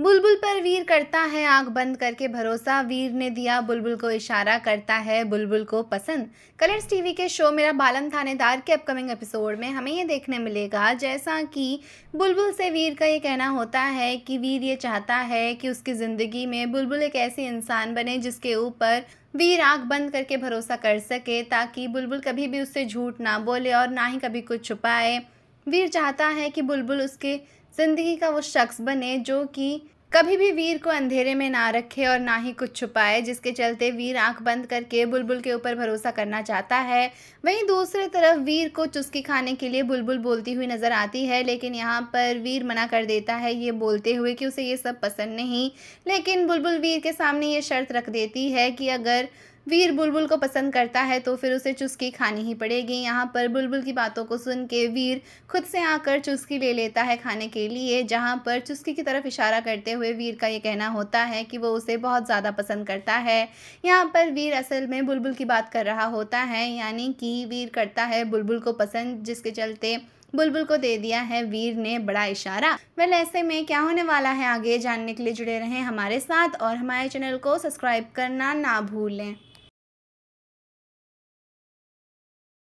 बुलबुल पर वीर करता है आंख बंद करके भरोसा वीर ने दिया बुलबुल को इशारा करता है बुलबुल को पसंद कलर्स टीवी के शो मेरा बालम थानेदार के अपकमिंग एपिसोड में हमें ये देखने मिलेगा जैसा कि बुलबुल से वीर का ये कहना होता है कि वीर ये चाहता है कि उसकी ज़िंदगी में बुलबुल एक ऐसी इंसान बने जिसके ऊपर वीर आंख बंद करके भरोसा कर सके ताकि बुलबुल कभी भी उससे झूठ ना बोले और ना ही कभी कुछ छुपाए वीर चाहता है कि बुलबुल उसके ज़िंदगी का वो शख्स बने जो कि कभी भी वीर को अंधेरे में ना रखे और ना ही कुछ छुपाए जिसके चलते वीर आंख बंद करके बुलबुल के ऊपर भरोसा करना चाहता है वहीं दूसरी तरफ वीर को चुस्की खाने के लिए बुलबुल बोलती हुई नज़र आती है लेकिन यहाँ पर वीर मना कर देता है ये बोलते हुए कि उसे ये सब पसंद नहीं लेकिन बुलबुल वीर के सामने ये शर्त रख देती है कि अगर वीर बुलबुल को पसंद करता है तो फिर उसे चुस्की खानी ही पड़ेगी यहाँ पर बुलबुल की बातों को सुन के वीर खुद से आकर चुस्की ले लेता है खाने के लिए जहाँ पर चुस्की की तरफ इशारा करते हुए वीर का ये कहना होता है कि वो उसे बहुत ज़्यादा पसंद करता है यहाँ पर वीर असल में बुलबुल की बात कर रहा होता है यानी कि वीर करता है बुलबुल को पसंद जिसके चलते बुलबुल को दे दिया है वीर ने बड़ा इशारा वेल ऐसे में क्या होने वाला है आगे जानने के लिए जुड़े रहें हमारे साथ और हमारे चैनल को सब्सक्राइब करना ना भूलें